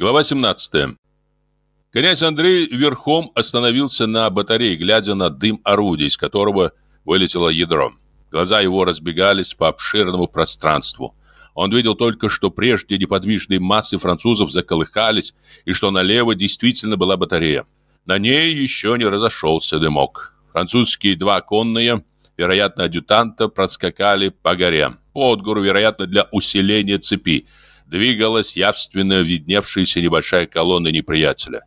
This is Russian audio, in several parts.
Глава 17. Князь Андрей верхом остановился на батарее, глядя на дым орудия, из которого вылетело ядро. Глаза его разбегались по обширному пространству. Он видел только, что прежде неподвижные массы французов заколыхались, и что налево действительно была батарея. На ней еще не разошелся дымок. Французские два конные, вероятно, адъютанта, проскакали по горе. Под гору, вероятно, для усиления цепи – двигалась явственно видневшаяся небольшая колонна неприятеля.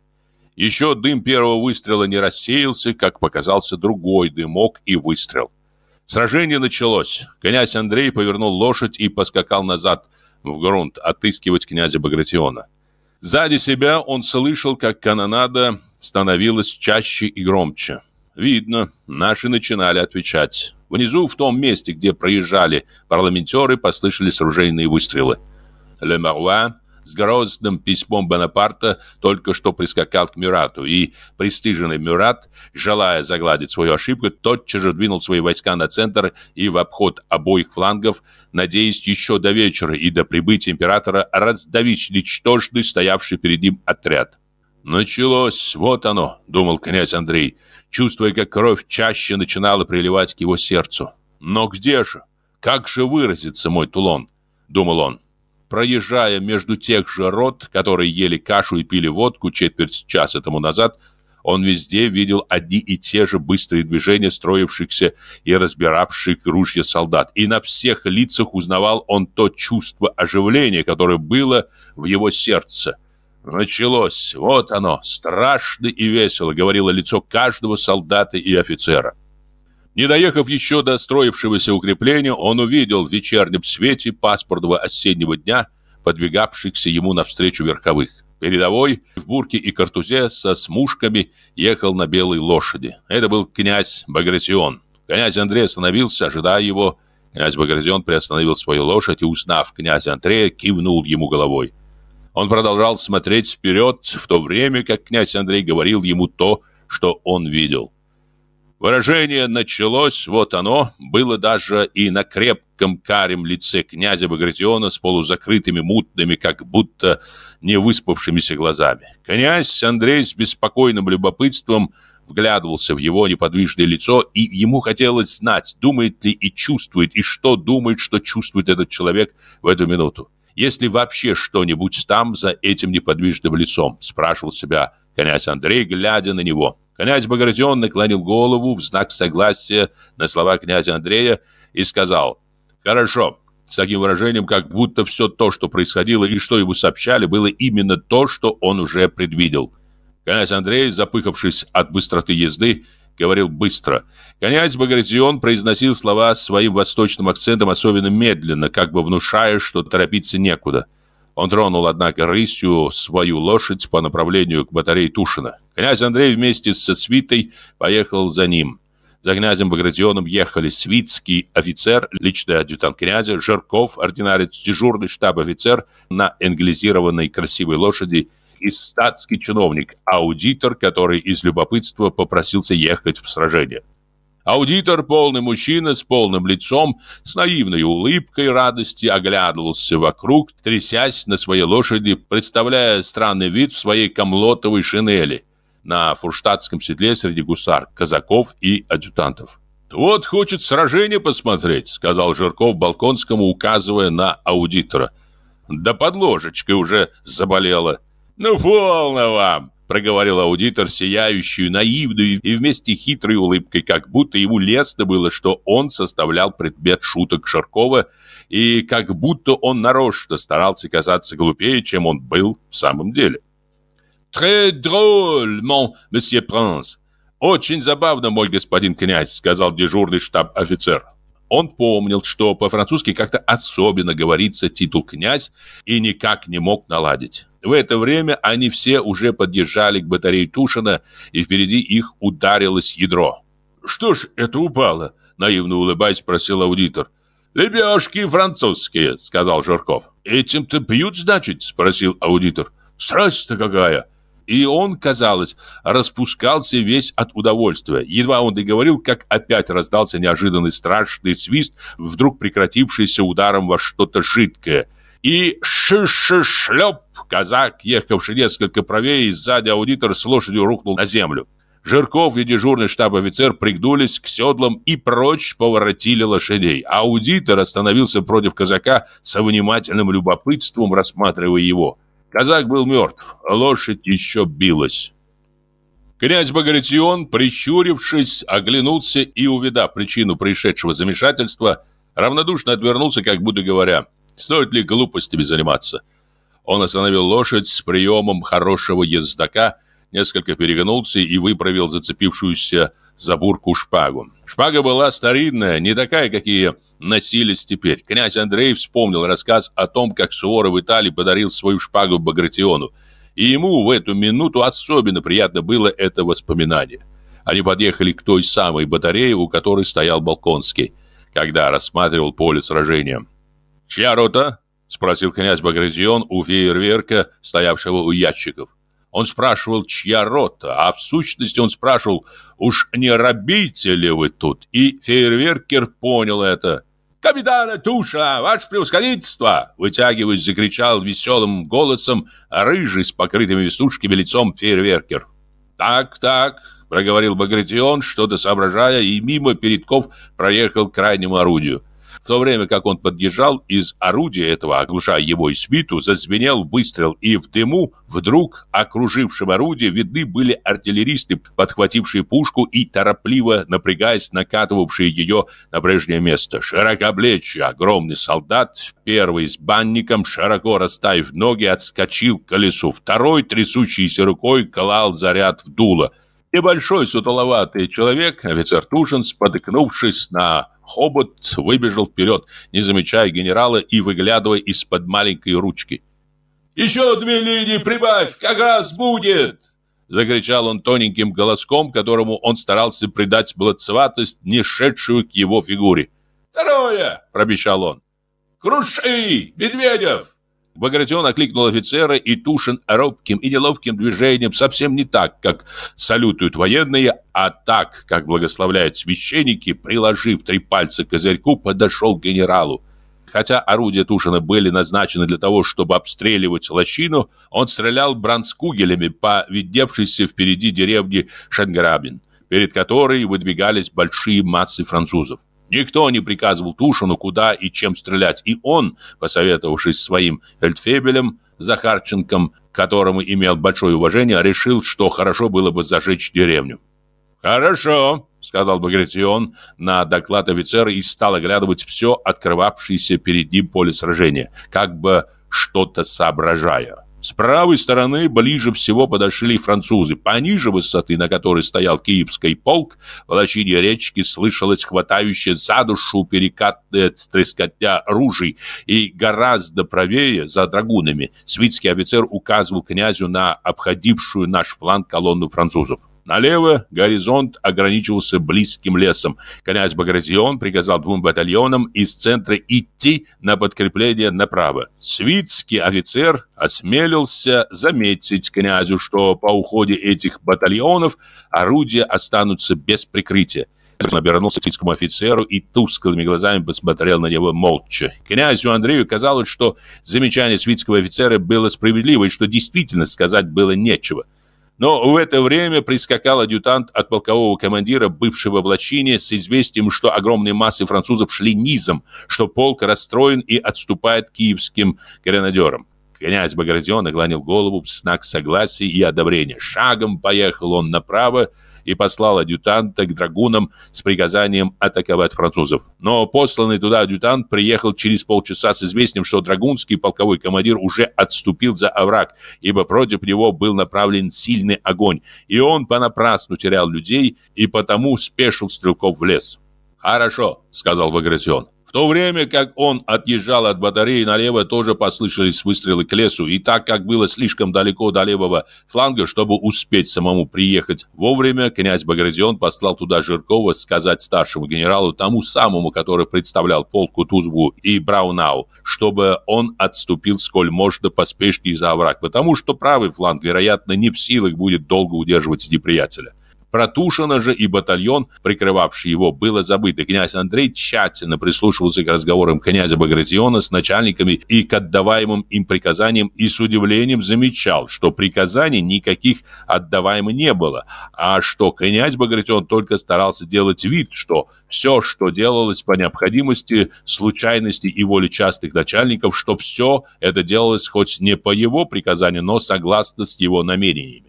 Еще дым первого выстрела не рассеялся, как показался другой дымок и выстрел. Сражение началось. Князь Андрей повернул лошадь и поскакал назад в грунт отыскивать князя Багратиона. Сзади себя он слышал, как канонада становилась чаще и громче. Видно, наши начинали отвечать. Внизу, в том месте, где проезжали парламентеры, послышались ружейные выстрелы. Лемаруа с грозным письмом Бонапарта только что прискакал к Мюрату, и пристыженный Мюрат, желая загладить свою ошибку, тотчас же двинул свои войска на центр и в обход обоих флангов, надеясь еще до вечера и до прибытия императора раздавить ничтожный стоявший перед ним отряд. «Началось, вот оно», — думал князь Андрей, чувствуя, как кровь чаще начинала приливать к его сердцу. «Но где же? Как же выразится мой Тулон?» — думал он проезжая между тех же рот, которые ели кашу и пили водку четверть часа тому назад, он везде видел одни и те же быстрые движения строившихся и разбиравших ружья солдат. И на всех лицах узнавал он то чувство оживления, которое было в его сердце. Началось. Вот оно, страшно и весело, говорило лицо каждого солдата и офицера. Не доехав еще до строившегося укрепления, он увидел в вечернем свете паспортного осеннего дня подвигавшихся ему навстречу верховых. Передовой в бурке и картузе со смушками ехал на белой лошади. Это был князь Багратион. Князь Андрей остановился, ожидая его. Князь Багратион приостановил свою лошадь и, узнав князя Андрея, кивнул ему головой. Он продолжал смотреть вперед, в то время как князь Андрей говорил ему то, что он видел. Выражение «началось», вот оно, было даже и на крепком карем лице князя Багратиона с полузакрытыми мутными, как будто не выспавшимися глазами. Князь Андрей с беспокойным любопытством вглядывался в его неподвижное лицо, и ему хотелось знать, думает ли и чувствует, и что думает, что чувствует этот человек в эту минуту. «Если вообще что-нибудь там за этим неподвижным лицом?» – спрашивал себя Князь Андрей, глядя на него. Князь Багратион наклонил голову в знак согласия на слова князя Андрея и сказал «Хорошо». С таким выражением, как будто все то, что происходило и что ему сообщали, было именно то, что он уже предвидел. Князь Андрей, запыхавшись от быстроты езды, говорил быстро. Князь Багратион произносил слова своим восточным акцентом особенно медленно, как бы внушая, что торопиться некуда. Он тронул, однако, рысью свою лошадь по направлению к батарее Тушина. Князь Андрей вместе со свитой поехал за ним. За князем Багратионом ехали свитский офицер, личный адъютант князя, Жирков, ординарец, дежурный штаб-офицер на англизированной красивой лошади и статский чиновник, аудитор, который из любопытства попросился ехать в сражение. Аудитор, полный мужчина, с полным лицом, с наивной улыбкой радости оглядывался вокруг, трясясь на своей лошади, представляя странный вид в своей комлотовой шинели на фурштадтском седле среди гусар, казаков и адъютантов. «Вот хочет сражение посмотреть», — сказал Жирков Балконскому, указывая на аудитора. «Да подложечкой уже заболела». «Ну, полно вам!» проговорил аудитор, сияющую, наивную и вместе хитрой улыбкой, как будто ему лестно было, что он составлял предмет шуток Шаркова, и как будто он нарочно старался казаться глупее, чем он был в самом деле. «Très drôle, mon monsieur prince!» «Очень забавно, мой господин князь», — сказал дежурный штаб-офицер. Он помнил, что по-французски как-то особенно говорится титул «князь» и никак не мог наладить. В это время они все уже подъезжали к батарее Тушина, и впереди их ударилось ядро. «Что ж это упало?» – наивно улыбаясь спросил аудитор. «Лебешки французские», – сказал Жирков. «Этим-то пьют, значит?» – спросил аудитор. «Страсть-то какая!» И он, казалось, распускался весь от удовольствия. Едва он договорил, как опять раздался неожиданный страшный свист, вдруг прекратившийся ударом во что-то жидкое – и шиш-шлеп. Казак, ехавший несколько правее, сзади аудитор с лошадью рухнул на землю. Жирков и дежурный штаб-офицер пригнулись к седлам и прочь поворотили лошадей. Аудитор остановился против казака со внимательным любопытством, рассматривая его. Казак был мертв, лошадь еще билась. Князь Багратион, прищурившись, оглянулся и, увидав причину происшедшего замешательства, равнодушно отвернулся, как будто говоря – Стоит ли глупостями заниматься? Он остановил лошадь с приемом хорошего ездока, несколько перегнулся и выправил зацепившуюся за бурку шпагу. Шпага была старинная, не такая, какие носились теперь. Князь Андрей вспомнил рассказ о том, как Суворов в Италии подарил свою шпагу Багратиону. И ему в эту минуту особенно приятно было это воспоминание. Они подъехали к той самой батарее, у которой стоял Балконский, когда рассматривал поле сражения. «Чья рота?» — спросил князь Багратион у фейерверка, стоявшего у ящиков. Он спрашивал, чья рота, а в сущности он спрашивал, уж не робите ли вы тут? И фейерверкер понял это. «Капитана Туша, ваше превосходительство!» Вытягиваясь, закричал веселым голосом рыжий с покрытыми веснушками лицом фейерверкер. «Так, так», — проговорил Багратион, что-то соображая, и мимо передков проехал к крайнему орудию. В то время как он подъезжал, из орудия этого, оглушая его и свиту, зазвенел выстрел, и в дыму вдруг окружившем орудие видны были артиллеристы, подхватившие пушку и торопливо, напрягаясь, накатывавшие ее на прежнее место. Широкоплечий огромный солдат, первый с банником, широко расставив ноги, отскочил к колесу, второй, трясущийся рукой, клал заряд в дуло. Небольшой сутуловатый человек, офицер Тушин, спотыкнувшись на хобот, выбежал вперед, не замечая генерала и выглядывая из-под маленькой ручки. «Еще две линии прибавь, как раз будет!» Закричал он тоненьким голоском, которому он старался придать молодцеватость, не шедшую к его фигуре. «Второе!» – пробещал он. «Круши, Медведев!» Багратион окликнул офицера, и Тушин робким и неловким движением, совсем не так, как салютуют военные, а так, как благословляют священники, приложив три пальца к козырьку, подошел к генералу. Хотя орудия Тушина были назначены для того, чтобы обстреливать лощину, он стрелял бранскугелями по видевшейся впереди деревне Шанграбин, перед которой выдвигались большие массы французов. Никто не приказывал Тушину, куда и чем стрелять, и он, посоветовавшись своим фельдфебелем Захарченком, которому имел большое уважение, решил, что хорошо было бы зажечь деревню. «Хорошо», — сказал Багратион на доклад офицера и стал оглядывать все открывавшееся перед ним поле сражения, как бы что-то соображая. С правой стороны ближе всего подошли французы. Пониже высоты, на которой стоял Киевский полк, в лощине речки слышалось хватающее за душу перекатное стрескотня ружей. И гораздо правее, за драгунами, свитский офицер указывал князю на обходившую наш план колонну французов. Налево горизонт ограничивался близким лесом. Князь Багратион приказал двум батальонам из центра идти на подкрепление направо. Свитский офицер осмелился заметить князю, что по уходе этих батальонов орудия останутся без прикрытия. Он обернулся к финскому офицеру и тусклыми глазами посмотрел на него молча. Князю Андрею казалось, что замечание свитского офицера было справедливо и что действительно сказать было нечего. Но в это время прискакал адъютант от полкового командира, бывшего в лачине, с известием, что огромные массы французов шли низом, что полк расстроен и отступает киевским гренадерам. Князь Багратион наклонил голову в знак согласия и одобрения. Шагом поехал он направо, и послал адъютанта к драгунам с приказанием атаковать французов. Но посланный туда адъютант приехал через полчаса с известием, что драгунский полковой командир уже отступил за овраг, ибо против него был направлен сильный огонь, и он понапрасну терял людей и потому спешил стрелков в лес. «Хорошо», — сказал Багратион. В то время, как он отъезжал от батареи налево, тоже послышались выстрелы к лесу, и так как было слишком далеко до левого фланга, чтобы успеть самому приехать вовремя, князь Багратион послал туда Жиркова сказать старшему генералу, тому самому, который представлял полк Кутузову и Браунау, чтобы он отступил сколь можно поспешнее за овраг, потому что правый фланг, вероятно, не в силах будет долго удерживать неприятеля. Про же и батальон, прикрывавший его, было забыто. Князь Андрей тщательно прислушивался к разговорам князя Багратиона с начальниками и к отдаваемым им приказаниям и с удивлением замечал, что приказаний никаких отдаваемо не было, а что князь Багратион только старался делать вид, что все, что делалось по необходимости, случайности и воле частых начальников, что все это делалось хоть не по его приказанию, но согласно с его намерениями.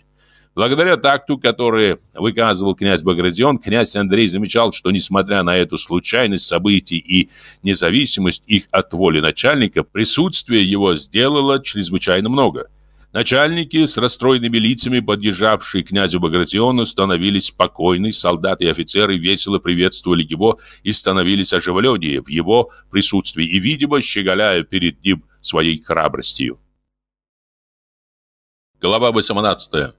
Благодаря такту, который выказывал князь Багратион, князь Андрей замечал, что, несмотря на эту случайность событий и независимость их от воли начальника, присутствие его сделало чрезвычайно много. Начальники с расстроенными лицами, к князю Багратиону, становились спокойны, солдаты и офицеры весело приветствовали его и становились оживленнее в его присутствии и, видимо, щеголяя перед ним своей храбростью. Глава 18.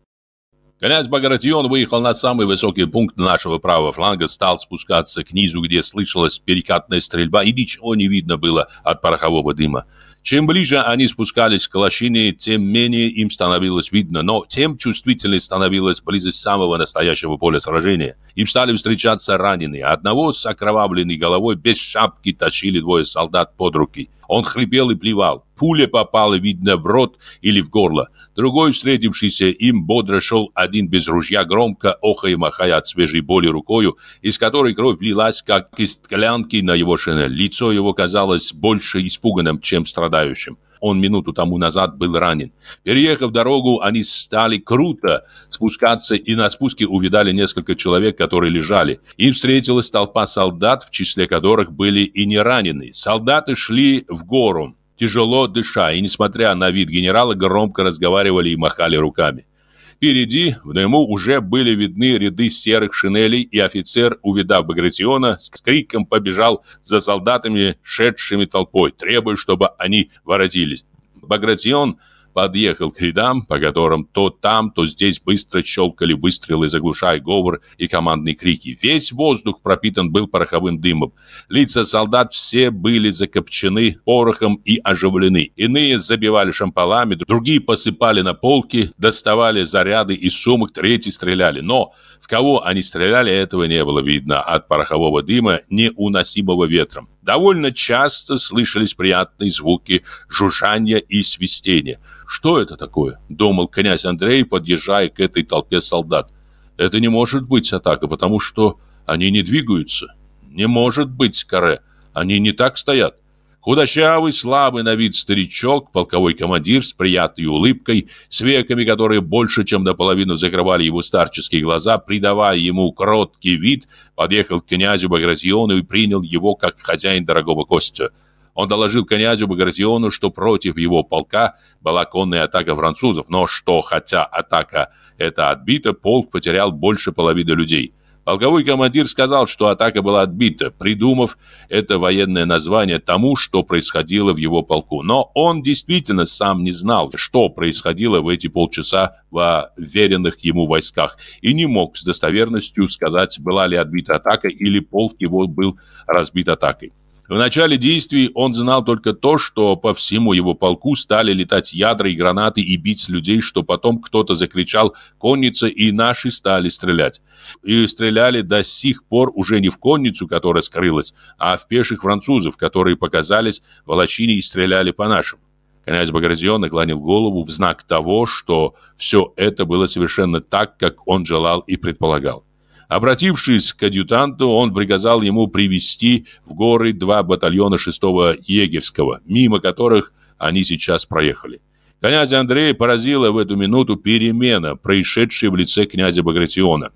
Князь Багратион выехал на самый высокий пункт нашего правого фланга, стал спускаться к низу, где слышалась перекатная стрельба, и ничего не видно было от порохового дыма. Чем ближе они спускались к лощине, тем менее им становилось видно, но тем чувствительнее становилась близость самого настоящего поля сражения. Им стали встречаться раненые. Одного с окровавленной головой без шапки тащили двое солдат под руки. Он хрипел и плевал. Пуля попала, видно, в рот или в горло. Другой, встретившийся им, бодро шел один без ружья, громко охая махая от свежей боли рукою, из которой кровь лилась, как из тклянки на его шинель. Лицо его казалось больше испуганным, чем страдающим он минуту тому назад был ранен. Переехав дорогу, они стали круто спускаться и на спуске увидали несколько человек, которые лежали. Им встретилась толпа солдат, в числе которых были и не раненые. Солдаты шли в гору, тяжело дыша, и, несмотря на вид генерала, громко разговаривали и махали руками. Впереди, в дыму, уже были видны ряды серых шинелей, и офицер, увидав Багратиона, с криком побежал за солдатами, шедшими толпой, требуя, чтобы они воротились. Багратион – подъехал к рядам, по которым то там, то здесь быстро щелкали выстрелы, заглушая говор и командные крики. Весь воздух пропитан был пороховым дымом. Лица солдат все были закопчены порохом и оживлены. Иные забивали шампалами, другие посыпали на полки, доставали заряды из сумок, третьи стреляли. Но в кого они стреляли, этого не было видно от порохового дыма, неуносимого ветром. Довольно часто слышались приятные звуки жужжания и свистения – что это такое? Думал князь Андрей, подъезжая к этой толпе солдат. Это не может быть атака, потому что они не двигаются. Не может быть каре. Они не так стоят. Худощавый, слабый на вид старичок, полковой командир с приятной улыбкой, с веками, которые больше, чем наполовину закрывали его старческие глаза, придавая ему кроткий вид, подъехал к князю Багратиону и принял его как хозяин дорогого гостя. Он доложил князю Багратиону, что против его полка была конная атака французов, но что, хотя атака эта отбита, полк потерял больше половины людей. Полковой командир сказал, что атака была отбита, придумав это военное название тому, что происходило в его полку. Но он действительно сам не знал, что происходило в эти полчаса во веренных ему войсках, и не мог с достоверностью сказать, была ли отбита атака или полк его был разбит атакой. В начале действий он знал только то, что по всему его полку стали летать ядра и гранаты и бить с людей, что потом кто-то закричал «конница» и наши стали стрелять. И стреляли до сих пор уже не в конницу, которая скрылась, а в пеших французов, которые показались в Волочине и стреляли по нашим. Князь Багратион наклонил голову в знак того, что все это было совершенно так, как он желал и предполагал. Обратившись к адъютанту, он приказал ему привести в горы два батальона 6-го егерского, мимо которых они сейчас проехали. Князя Андрея поразила в эту минуту перемена, происшедшая в лице князя Багратиона.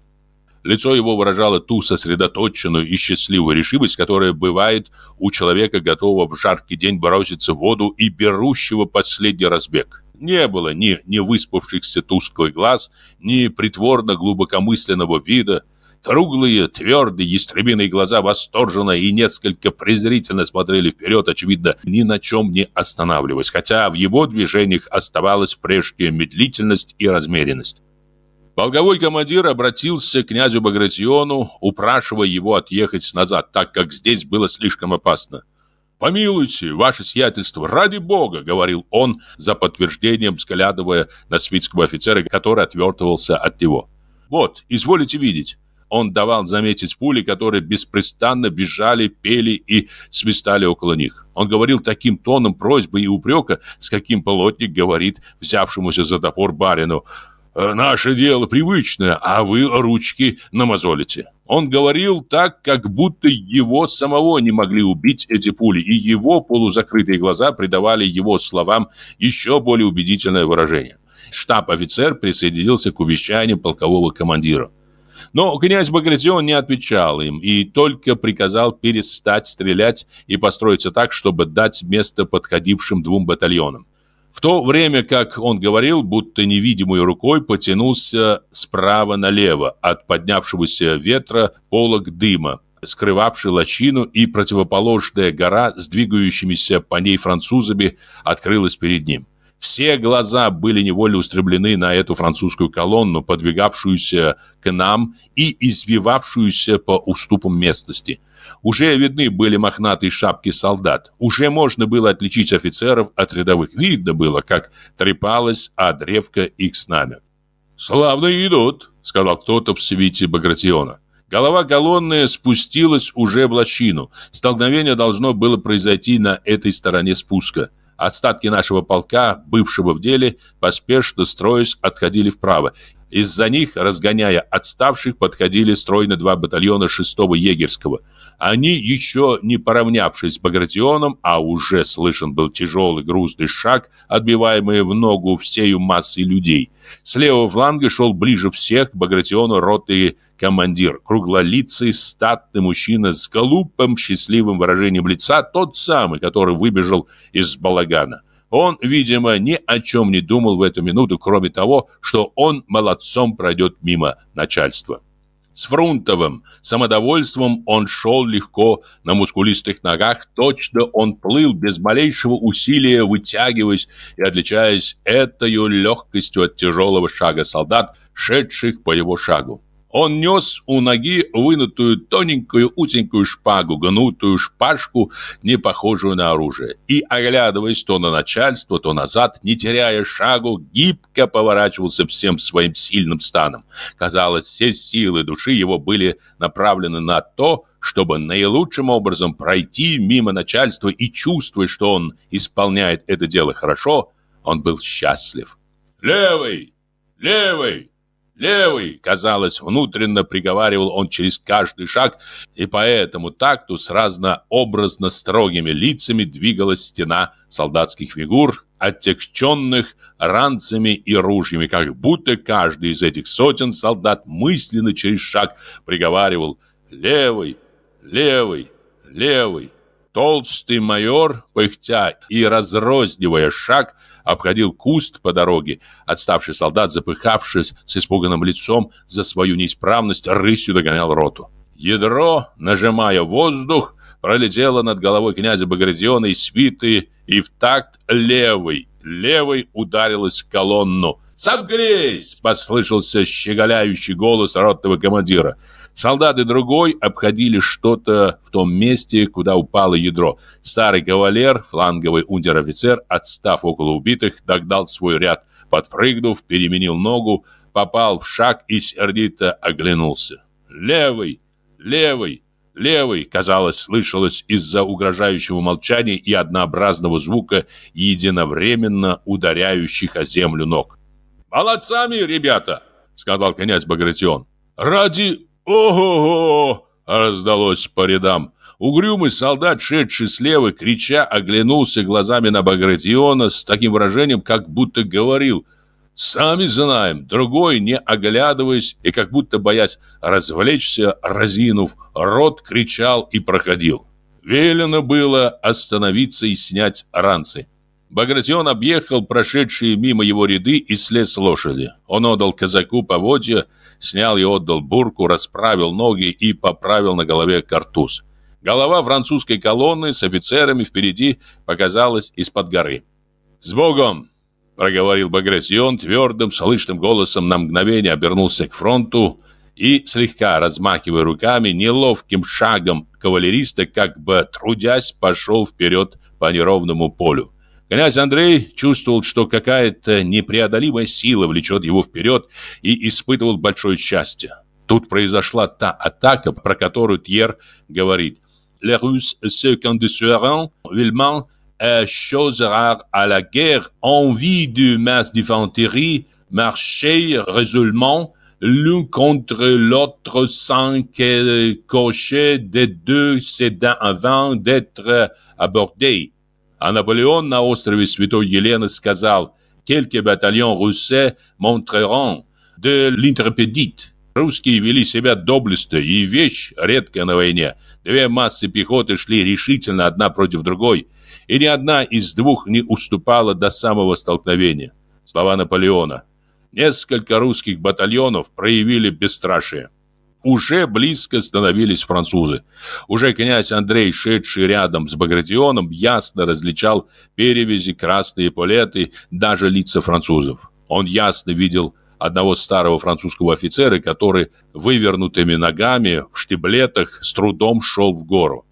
Лицо его выражало ту сосредоточенную и счастливую решимость, которая бывает у человека, готового в жаркий день броситься в воду и берущего последний разбег. Не было ни невыспавшихся тусклых глаз, ни притворно глубокомысленного вида – Круглые, твердые, ястребиные глаза восторженно и несколько презрительно смотрели вперед, очевидно, ни на чем не останавливаясь, хотя в его движениях оставалась прежняя медлительность и размеренность. Полковой командир обратился к князю Багратиону, упрашивая его отъехать назад, так как здесь было слишком опасно. «Помилуйте, ваше сиятельство, ради бога!» — говорил он, за подтверждением взглядывая на свитского офицера, который отвертывался от него. «Вот, изволите видеть он давал заметить пули, которые беспрестанно бежали, пели и свистали около них. Он говорил таким тоном просьбы и упрека, с каким полотник говорит взявшемуся за топор барину «Э, «Наше дело привычное, а вы ручки намазолите». Он говорил так, как будто его самого не могли убить эти пули, и его полузакрытые глаза придавали его словам еще более убедительное выражение штаб-офицер присоединился к увещанию полкового командира. Но князь Багратион не отвечал им и только приказал перестать стрелять и построиться так, чтобы дать место подходившим двум батальонам. В то время, как он говорил, будто невидимой рукой потянулся справа налево от поднявшегося ветра полог дыма, скрывавший лощину, и противоположная гора с двигающимися по ней французами открылась перед ним. Все глаза были невольно устремлены на эту французскую колонну, подвигавшуюся к нам и извивавшуюся по уступам местности. Уже видны были мохнатые шапки солдат. Уже можно было отличить офицеров от рядовых. Видно было, как трепалась о древко их знамя. «Славно идут», — сказал кто-то в свите Багратиона. Голова колонны спустилась уже в лощину. Столкновение должно было произойти на этой стороне спуска. Остатки нашего полка, бывшего в деле, поспешно строясь, отходили вправо. Из-за них, разгоняя отставших, подходили стройно два батальона 6-го егерского – они, еще не поравнявшись с Багратионом, а уже слышен был тяжелый грузный шаг, отбиваемый в ногу всей массой людей. С левого фланга шел ближе всех к Багратиону роты командир, круглолицый, статный мужчина с голубым, счастливым выражением лица, тот самый, который выбежал из балагана. Он, видимо, ни о чем не думал в эту минуту, кроме того, что он молодцом пройдет мимо начальства. С фрунтовым самодовольством он шел легко на мускулистых ногах, точно он плыл без малейшего усилия, вытягиваясь и отличаясь этой легкостью от тяжелого шага солдат, шедших по его шагу. Он нес у ноги вынутую тоненькую узенькую шпагу, гнутую шпажку, не похожую на оружие. И, оглядываясь то на начальство, то назад, не теряя шагу, гибко поворачивался всем своим сильным станом. Казалось, все силы души его были направлены на то, чтобы наилучшим образом пройти мимо начальства и чувствуя, что он исполняет это дело хорошо, он был счастлив. «Левый! Левый!» левый!» Казалось, внутренно приговаривал он через каждый шаг, и поэтому этому такту с разнообразно строгими лицами двигалась стена солдатских фигур, оттекченных ранцами и ружьями, как будто каждый из этих сотен солдат мысленно через шаг приговаривал «левый, левый, левый». Толстый майор, пыхтя и разрознивая шаг, обходил куст по дороге. Отставший солдат, запыхавшись с испуганным лицом за свою неисправность, рысью догонял роту. Ядро, нажимая воздух, пролетело над головой князя Багратиона и свиты, и в такт левый, левый ударилась в колонну. «Согрейсь!» — послышался щеголяющий голос ротного командира — Солдаты другой обходили что-то в том месте, куда упало ядро. Старый кавалер, фланговый унтер-офицер, отстав около убитых, догнал свой ряд. Подпрыгнув, переменил ногу, попал в шаг и сердито оглянулся. «Левый! Левый!» левый, казалось, слышалось из-за угрожающего молчания и однообразного звука единовременно ударяющих о землю ног. «Молодцами, ребята!» — сказал князь Багратион. «Ради «Ого-го!» — раздалось по рядам. Угрюмый солдат, шедший слева, крича, оглянулся глазами на Багратиона с таким выражением, как будто говорил «Сами знаем», другой, не оглядываясь и как будто боясь развлечься, разинув рот, кричал и проходил. Велено было остановиться и снять ранцы. Багратион объехал прошедшие мимо его ряды и слез с лошади. Он отдал казаку поводья снял и отдал бурку, расправил ноги и поправил на голове картуз. Голова французской колонны с офицерами впереди показалась из-под горы. «С Богом!» — проговорил Багрец, и он твердым, слышным голосом на мгновение обернулся к фронту и, слегка размахивая руками, неловким шагом кавалериста, как бы трудясь, пошел вперед по неровному полю. Князь Андрей чувствовал, что какая-то непреодолимая сила влечет его вперед и испытывал большое счастье. Тут произошла та атака, про которую Тьер говорит. «Les Russes se conditionneront villement et chose rare à la guerre, envie de masse d'infanterie, marcher résolument l'un contre l'autre sans que le cocher des deux s'aidant avant d'être abordé». А Наполеон на острове Святой Елены сказал «Quelque bataillon russe montreront de l'intrépidite». Русские вели себя доблестно, и вещь редкая на войне. Две массы пехоты шли решительно одна против другой, и ни одна из двух не уступала до самого столкновения. Слова Наполеона. Несколько русских батальонов проявили бесстрашие. Уже близко становились французы. Уже князь Андрей, шедший рядом с Багратионом, ясно различал перевязи, красные полеты, даже лица французов. Он ясно видел одного старого французского офицера, который вывернутыми ногами в штиблетах с трудом шел в гору.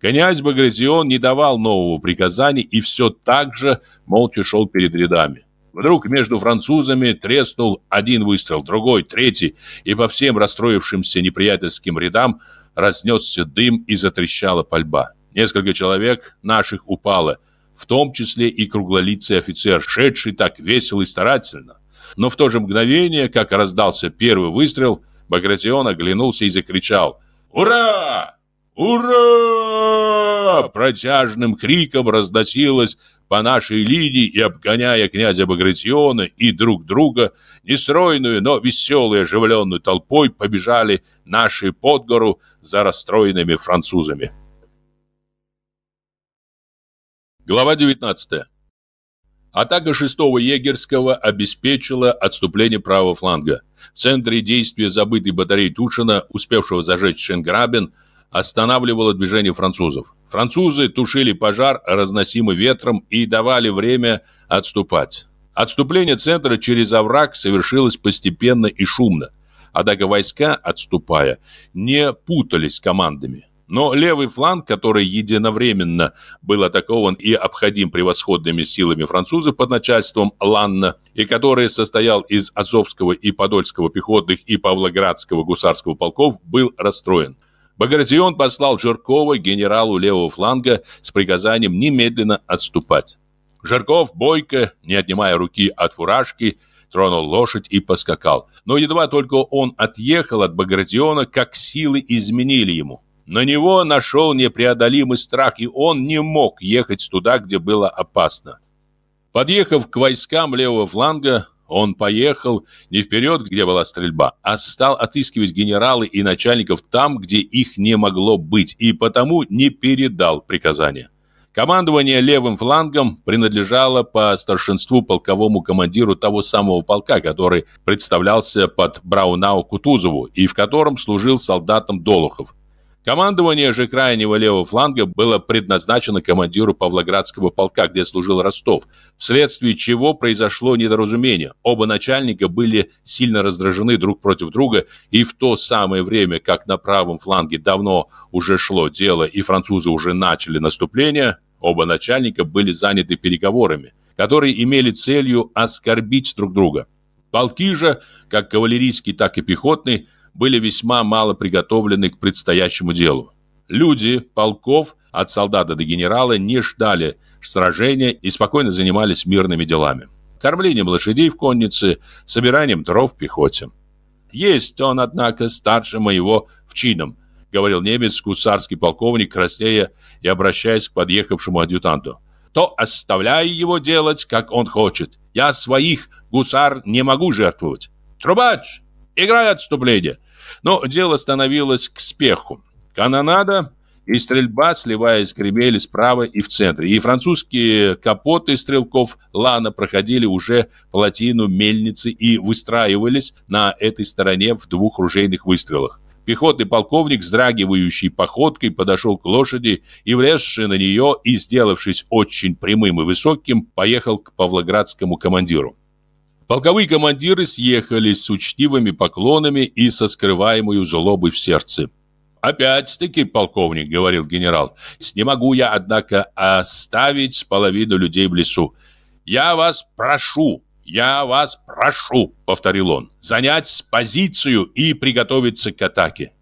Князь Багратион не давал нового приказания и все так же молча шел перед рядами. Вдруг между французами треснул один выстрел, другой, третий, и по всем расстроившимся неприятельским рядам разнесся дым и затрещала пальба. Несколько человек наших упало, в том числе и круглолицый офицер, шедший так весело и старательно. Но в то же мгновение, как раздался первый выстрел, Багратион оглянулся и закричал «Ура!» «Ура!» Протяжным криком разносилось по нашей линии и, обгоняя князя Багратиона и друг друга, нестройную, но веселой оживленную толпой побежали наши под гору за расстроенными французами. Глава 19. Атака 6-го егерского обеспечила отступление правого фланга. В центре действия забытой батареи Тушина, успевшего зажечь Шенграбен, останавливало движение французов. Французы тушили пожар, разносимый ветром, и давали время отступать. Отступление центра через овраг совершилось постепенно и шумно. Однако войска, отступая, не путались командами. Но левый фланг, который единовременно был атакован и обходим превосходными силами французов под начальством Ланна, и который состоял из Азовского и Подольского пехотных и Павлоградского гусарского полков, был расстроен. Багратион послал Жиркова генералу левого фланга с приказанием немедленно отступать. Жирков бойко, не отнимая руки от фуражки, тронул лошадь и поскакал. Но едва только он отъехал от Багратиона, как силы изменили ему. На него нашел непреодолимый страх, и он не мог ехать туда, где было опасно. Подъехав к войскам левого фланга, он поехал не вперед, где была стрельба, а стал отыскивать генералы и начальников там, где их не могло быть, и потому не передал приказания. Командование левым флангом принадлежало по старшинству полковому командиру того самого полка, который представлялся под Браунау Кутузову и в котором служил солдатом Долохов. Командование же крайнего левого фланга было предназначено командиру Павлоградского полка, где служил Ростов, вследствие чего произошло недоразумение. Оба начальника были сильно раздражены друг против друга, и в то самое время, как на правом фланге давно уже шло дело и французы уже начали наступление, оба начальника были заняты переговорами, которые имели целью оскорбить друг друга. Полки же, как кавалерийский, так и пехотный, были весьма мало приготовлены к предстоящему делу. Люди полков от солдата до генерала не ждали сражения и спокойно занимались мирными делами. Кормлением лошадей в коннице, собиранием дров в пехоте. «Есть он, однако, старше моего в чином», — говорил немец гусарский полковник, краснея и обращаясь к подъехавшему адъютанту. «То оставляй его делать, как он хочет. Я своих гусар не могу жертвовать. Трубач, играй отступление. Но дело становилось к спеху. Канонада и стрельба, сливаясь, гремели справа и в центре, и французские капоты стрелков Лана проходили уже плотину мельницы и выстраивались на этой стороне в двух ружейных выстрелах. Пехотный полковник, сдрагивающий походкой, подошел к лошади и, влезши на нее и сделавшись очень прямым и высоким, поехал к павлоградскому командиру. Полковые командиры съехались с учтивыми поклонами и со скрываемой злобой в сердце. «Опять-таки, полковник», — говорил генерал, — «не могу я, однако, оставить половину людей в лесу. Я вас прошу, я вас прошу», — повторил он, — «занять позицию и приготовиться к атаке».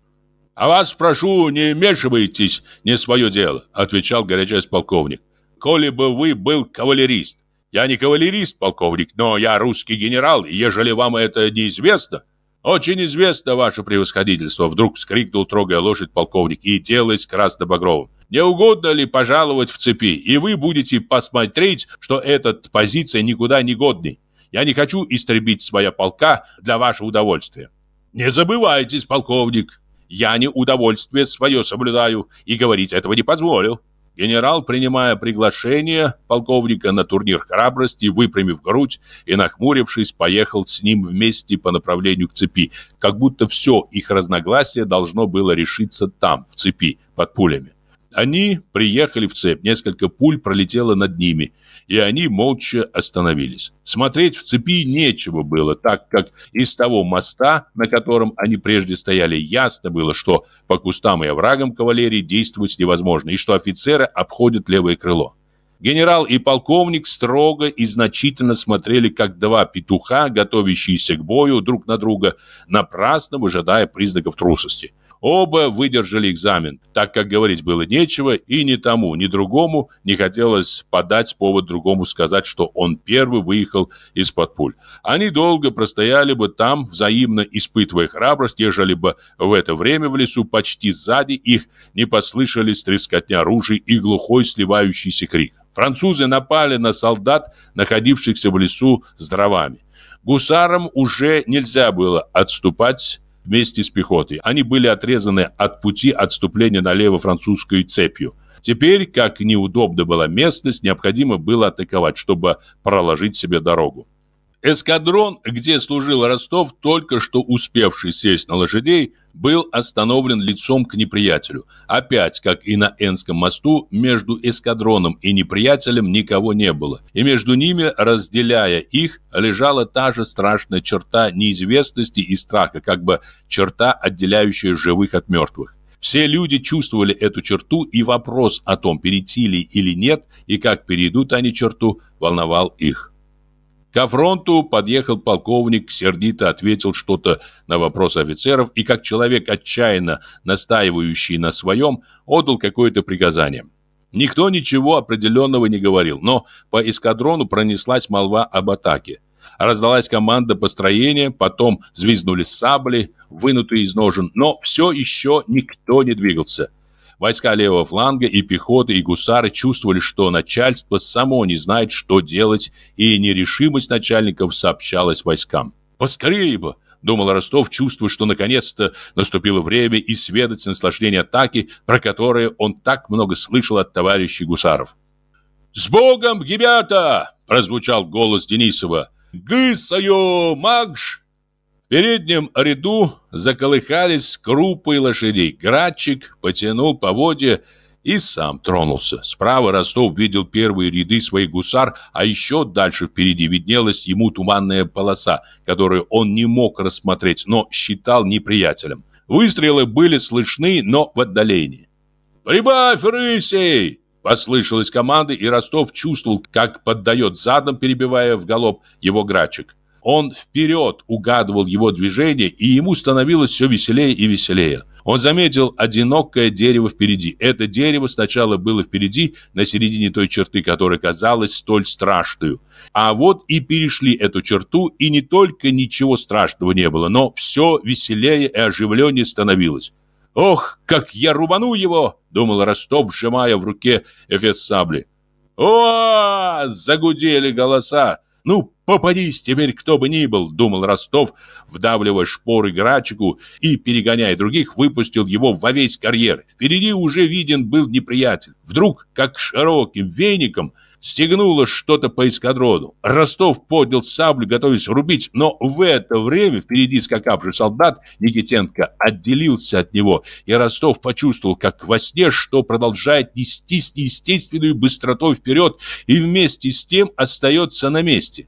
«А вас прошу, не вмешивайтесь, не свое дело», — отвечал горячаясь полковник. «Коли бы вы был кавалерист, я не кавалерист, полковник, но я русский генерал, и ежели вам это неизвестно...» «Очень известно ваше превосходительство!» Вдруг вскрикнул, трогая лошадь полковник, и делаясь красно-багровым. «Не угодно ли пожаловать в цепи? И вы будете посмотреть, что эта позиция никуда не годна. Я не хочу истребить своя полка для вашего удовольствия». «Не забывайтесь, полковник! Я не удовольствие свое соблюдаю, и говорить этого не позволю!» Генерал, принимая приглашение полковника на турнир храбрости, выпрямив грудь и нахмурившись, поехал с ним вместе по направлению к цепи, как будто все их разногласие должно было решиться там, в цепи, под пулями. Они приехали в цепь, несколько пуль пролетело над ними, и они молча остановились. Смотреть в цепи нечего было, так как из того моста, на котором они прежде стояли, ясно было, что по кустам и оврагам кавалерии действовать невозможно, и что офицеры обходят левое крыло. Генерал и полковник строго и значительно смотрели, как два петуха, готовящиеся к бою друг на друга, напрасно выжидая признаков трусости. Оба выдержали экзамен, так как говорить было нечего, и ни тому, ни другому не хотелось подать повод другому сказать, что он первый выехал из-под пуль. Они долго простояли бы там, взаимно испытывая храбрость, ежели бы в это время в лесу почти сзади их не послышались трескотня ружей и глухой сливающийся крик. Французы напали на солдат, находившихся в лесу с дровами. Гусарам уже нельзя было отступать, вместе с пехотой. Они были отрезаны от пути отступления налево французской цепью. Теперь, как неудобна была местность, необходимо было атаковать, чтобы проложить себе дорогу. Эскадрон, где служил Ростов, только что успевший сесть на лошадей, был остановлен лицом к неприятелю. Опять, как и на Энском мосту, между эскадроном и неприятелем никого не было. И между ними, разделяя их, лежала та же страшная черта неизвестности и страха, как бы черта, отделяющая живых от мертвых. Все люди чувствовали эту черту, и вопрос о том, перейти ли или нет, и как перейдут они черту, волновал их. Ко фронту подъехал полковник, сердито ответил что-то на вопросы офицеров и, как человек, отчаянно настаивающий на своем, отдал какое-то приказание. Никто ничего определенного не говорил, но по эскадрону пронеслась молва об атаке. Раздалась команда построения, потом звизнули сабли, вынутые из ножен, но все еще никто не двигался. Войска левого фланга и пехоты, и гусары чувствовали, что начальство само не знает, что делать, и нерешимость начальников сообщалась войскам. «Поскорее бы!» — думал Ростов, чувствуя, что наконец-то наступило время и сведать наслаждение атаки, про которое он так много слышал от товарищей гусаров. «С Богом, ребята!» — прозвучал голос Денисова. «Гысаю, магш!» переднем ряду заколыхались крупы лошадей. Градчик потянул по воде и сам тронулся. Справа Ростов видел первые ряды своих гусар, а еще дальше впереди виднелась ему туманная полоса, которую он не мог рассмотреть, но считал неприятелем. Выстрелы были слышны, но в отдалении. «Прибавь рысей!» Послышалась команда, и Ростов чувствовал, как поддает задом, перебивая в галоп его грачек. Он вперед угадывал его движение, и ему становилось все веселее и веселее. Он заметил одинокое дерево впереди. Это дерево сначала было впереди, на середине той черты, которая казалась столь страшной. А вот и перешли эту черту, и не только ничего страшного не было, но все веселее и оживленнее становилось. «Ох, как я рубану его!» — думал Ростов, сжимая в руке эфес сабли. «О!» — загудели голоса. Ну, попадись теперь кто бы ни был, думал Ростов, вдавливая шпоры Грачику и, перегоняя других, выпустил его во весь карьер. Впереди уже виден был неприятель. Вдруг, как широким веником, Стегнуло что-то по эскадрону. Ростов поднял саблю, готовясь рубить, но в это время впереди скакавший солдат Никитенко отделился от него, и Ростов почувствовал, как во сне, что продолжает нестись с неестественной быстротой вперед и вместе с тем остается на месте.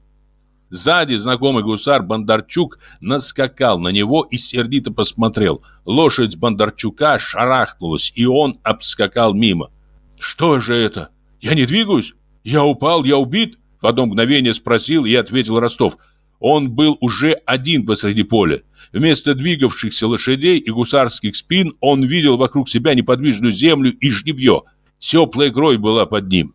Сзади знакомый гусар Бондарчук наскакал на него и сердито посмотрел. Лошадь Бондарчука шарахнулась, и он обскакал мимо. «Что же это? Я не двигаюсь?» «Я упал, я убит?» В одно мгновение спросил и ответил Ростов. Он был уже один посреди поля. Вместо двигавшихся лошадей и гусарских спин он видел вокруг себя неподвижную землю и жнебье. Теплая кровь была под ним.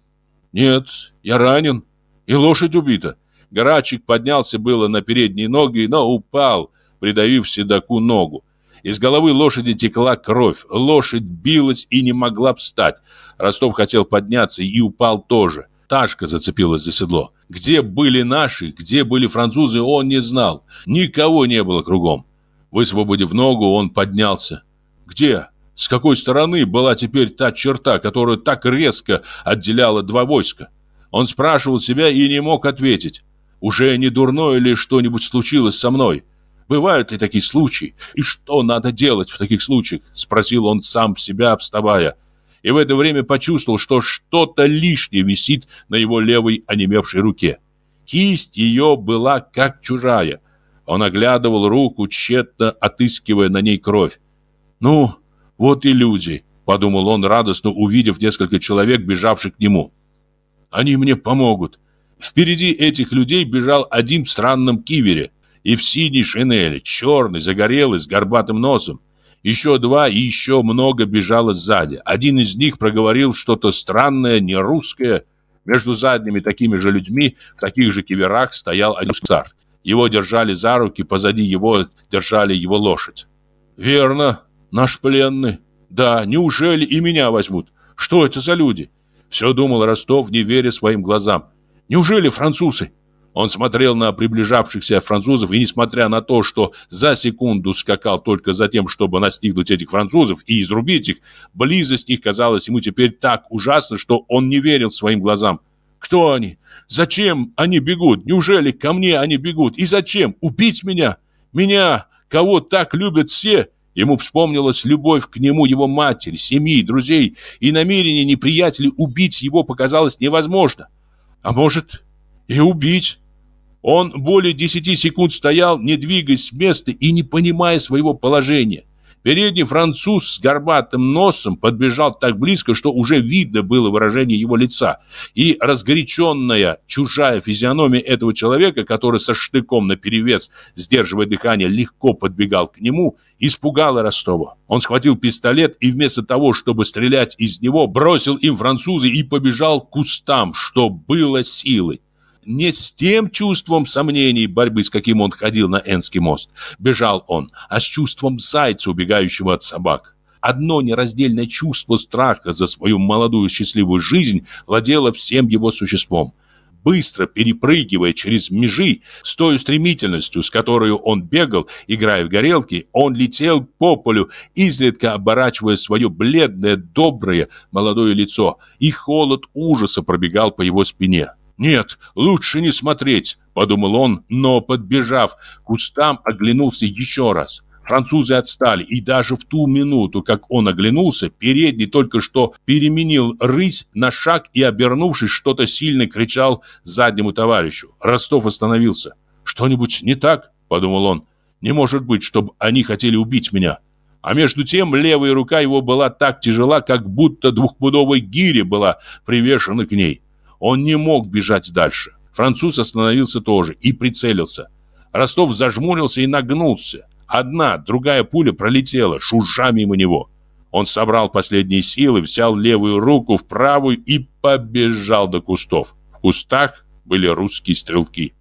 «Нет, я ранен, и лошадь убита». Горачик поднялся было на передние ноги, но упал, придавив седоку ногу. Из головы лошади текла кровь. Лошадь билась и не могла встать. Ростов хотел подняться и упал тоже. Ташка зацепилась за седло. Где были наши, где были французы, он не знал. Никого не было кругом. Высвободив ногу, он поднялся. Где? С какой стороны была теперь та черта, которая так резко отделяла два войска? Он спрашивал себя и не мог ответить. Уже не дурное ли что-нибудь случилось со мной? Бывают ли такие случаи? И что надо делать в таких случаях? Спросил он сам себя, вставая и в это время почувствовал, что что-то лишнее висит на его левой онемевшей руке. Кисть ее была как чужая. Он оглядывал руку, тщетно отыскивая на ней кровь. «Ну, вот и люди», — подумал он, радостно увидев несколько человек, бежавших к нему. «Они мне помогут». Впереди этих людей бежал один в странном кивере и в синей шинели, черный, загорелый, с горбатым носом. Еще два и еще много бежало сзади. Один из них проговорил что-то странное, нерусское. Между задними такими же людьми в таких же киверах стоял один Его держали за руки, позади его держали его лошадь. «Верно, наш пленный. Да, неужели и меня возьмут? Что это за люди?» Все думал Ростов, не веря своим глазам. «Неужели французы?» Он смотрел на приближавшихся французов и, несмотря на то, что за секунду скакал только за тем, чтобы настигнуть этих французов и изрубить их, близость их казалась ему теперь так ужасна, что он не верил своим глазам. Кто они? Зачем они бегут? Неужели ко мне они бегут? И зачем? Убить меня? Меня, кого так любят все? Ему вспомнилась любовь к нему его матери, семьи, друзей, и намерение неприятелей убить его показалось невозможно. А может, и убить. Он более 10 секунд стоял, не двигаясь с места и не понимая своего положения. Передний француз с горбатым носом подбежал так близко, что уже видно было выражение его лица. И разгоряченная чужая физиономия этого человека, который со штыком наперевес, сдерживая дыхание, легко подбегал к нему, испугала Ростова. Он схватил пистолет и вместо того, чтобы стрелять из него, бросил им французы и побежал к кустам, что было силой не с тем чувством сомнений и борьбы, с каким он ходил на Энский мост, бежал он, а с чувством зайца, убегающего от собак. Одно нераздельное чувство страха за свою молодую счастливую жизнь владело всем его существом. Быстро перепрыгивая через межи, с той стремительностью, с которой он бегал, играя в горелки, он летел по полю, изредка оборачивая свое бледное, доброе, молодое лицо, и холод ужаса пробегал по его спине. Нет, лучше не смотреть, подумал он, но, подбежав к кустам, оглянулся еще раз. Французы отстали, и даже в ту минуту, как он оглянулся, передний только что переменил рысь на шаг и, обернувшись, что-то сильно кричал заднему товарищу. Ростов остановился. «Что-нибудь не так?» – подумал он. «Не может быть, чтобы они хотели убить меня». А между тем левая рука его была так тяжела, как будто двухпудовая гиря была привешена к ней. Он не мог бежать дальше. Француз остановился тоже и прицелился. Ростов зажмурился и нагнулся. Одна, другая пуля пролетела, шужа мимо него. Он собрал последние силы, взял левую руку в правую и побежал до кустов. В кустах были русские стрелки.